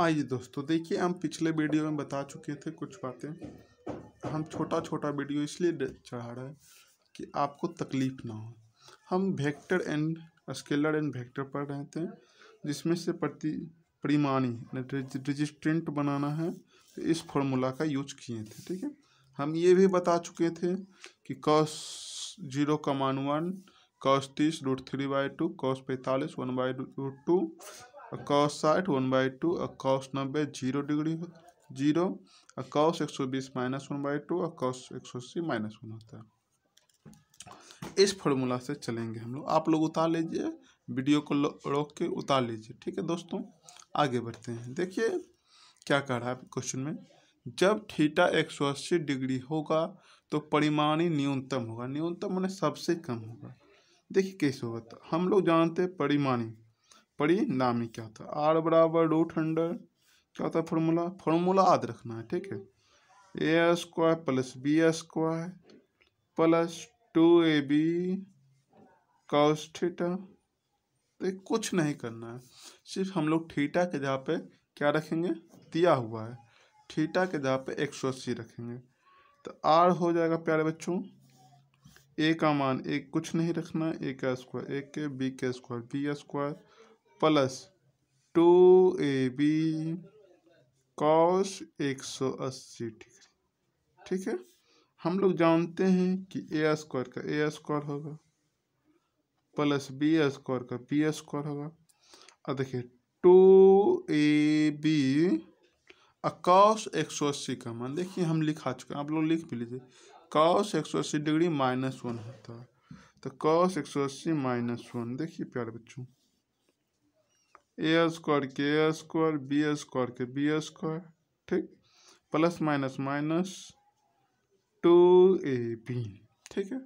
आइए हाँ दोस्तों देखिए हम पिछले वीडियो में बता चुके थे कुछ बातें हम छोटा छोटा वीडियो इसलिए चढ़ा रहे हैं कि आपको तकलीफ ना हो हम vector and scalar and vector पढ़ रहे थे जिसमें से प्रति परिमाणी रजिस्टेंट बनाना है तो इस फॉर्मूला का यूज किए थे ठीक है हम ये भी बता चुके थे कि cos zero comma one cos तीस root three by two cos पैंतालीस वन बाई रूट टू अकाउस साठ वन बाई टू अकाउस नब्बे जीरो डिग्री जीरो अकाउस एक सौ बीस माइनस वन बाई टू अकाउस एक सौ अस्सी माइनस वन होता है इस फॉर्मूला से चलेंगे हम लोग आप लोग उतार लीजिए वीडियो को रोक के उतार लीजिए ठीक है दोस्तों आगे बढ़ते हैं देखिए क्या कह रहा है क्वेश्चन में जब थीटा अस्सी डिग्री होगा तो परिमाणी न्यूनतम होगा न्यूनतम मैंने सबसे कम होगा देखिए कैसे होगा तो, हम लोग जानते हैं परिमाणी परिणामी क्या होता है आर बराबर रूट अंडर क्या होता है फॉर्मूला फॉर्मूला याद रखना है ठीक है A square plus B square plus two A B cos theta तो कुछ नहीं करना है सिर्फ हम लोग थीटा के जहाँ पे क्या रखेंगे दिया हुआ है थीटा के जहाँ पे एक सौ अस्सी रखेंगे तो आर हो जाएगा प्यारे बच्चों ए का मान एक कुछ नहीं रखना ए का स्क्वायर एक के बी के square B square plus two A B cos एक सौ अस्सी डिग्री ठीक है हम लोग जानते हैं कि ए स्क्वायर का ए स्क्वायर होगा प्लस बी स्क्वायर का बी स्क्वायर होगा और देखिए टू ए बी कॉस एक सौ अस्सी का मान देखिए हम लिखा चुके हैं आप लोग लिख भी लीजिए कॉस एक सौ अस्सी डिग्री माइनस वन होता है तो कॉस एक सौ अस्सी माइनस वन देखिए प्यारे बच्चों ए स्क्वायर के ए स्क्वायर बी स्क्वायर के बी स्क्वायर ठीक plus minus minus two A B ठीक है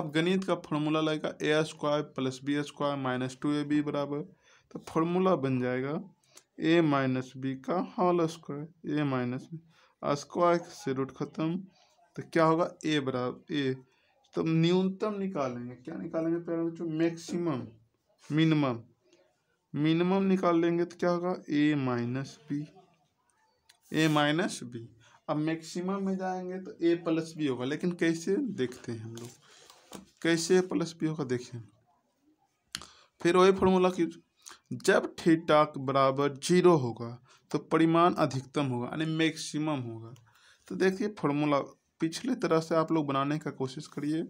अब गणित का फॉर्मूला लगेगा A square plus B square minus two A B बराबर तो फॉर्मूला बन जाएगा ए माइनस बी का whole square A minus B square से रूट खत्म तो क्या होगा ए बराबर ए तो न्यूनतम निकालेंगे क्या निकालेंगे पहले बच्चों मैक्सिमम मिनिमम मिनिमम निकाल लेंगे तो क्या होगा A minus B A minus B अब मैक्सिमम में जाएंगे तो ए प्लस बी होगा लेकिन कैसे देखते हैं हम लोग कैसे ए प्लस बी होगा देखें फिर वही फॉर्मूला की जब थीटा बराबर जीरो होगा तो परिमाण अधिकतम होगा यानी मैक्सिमम होगा तो देखिए फॉर्मूला पिछले तरह से आप लोग बनाने का कोशिश करिए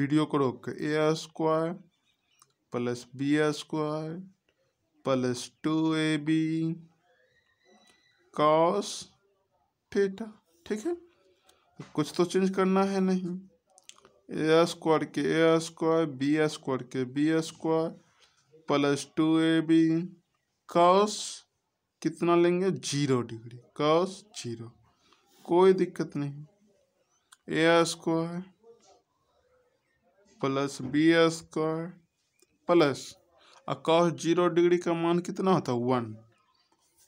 वीडियो को रोक के A square plus B square plus two A B cos theta ठीक है कुछ तो चेंज करना है नहीं ए स्क्वायर के ए स्क्वायर बी स्क्वायर के B square plus two A B cos कितना लेंगे जीरो डिग्री कॉस जीरो कोई दिक्कत नहीं A square plus B square plus और कॉस जीरो डिग्री का मान कितना होता है वन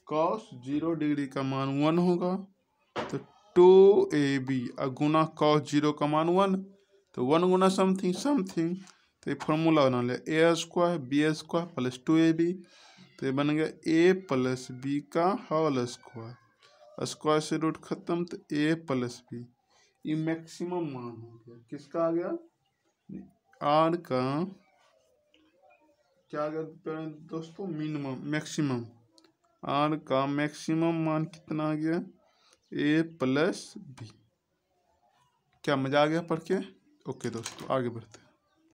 कॉस जीरो डिग्री का मान वन होगा तो टू ए बी और गुना कॉस जीरो का मान वन तो वन गुना समथिंग समथिंग तो ये फॉर्मूला बना लिया A square B square plus two A B तो ये बन गया ए प्लस बी का हॉल स्क्वायर स्क्वायर से रूट खत्म तो ए प्लस बी ये मैक्सिमम मान हो गया किसका आ गया आर का क्या करें दोस्तों मिनिमम मैक्सिमम आर का मैक्सिमम मान कितना आ गया ए प्लस बी क्या मज़ा आ गया पढ़ के ओके दोस्तों आगे बढ़ते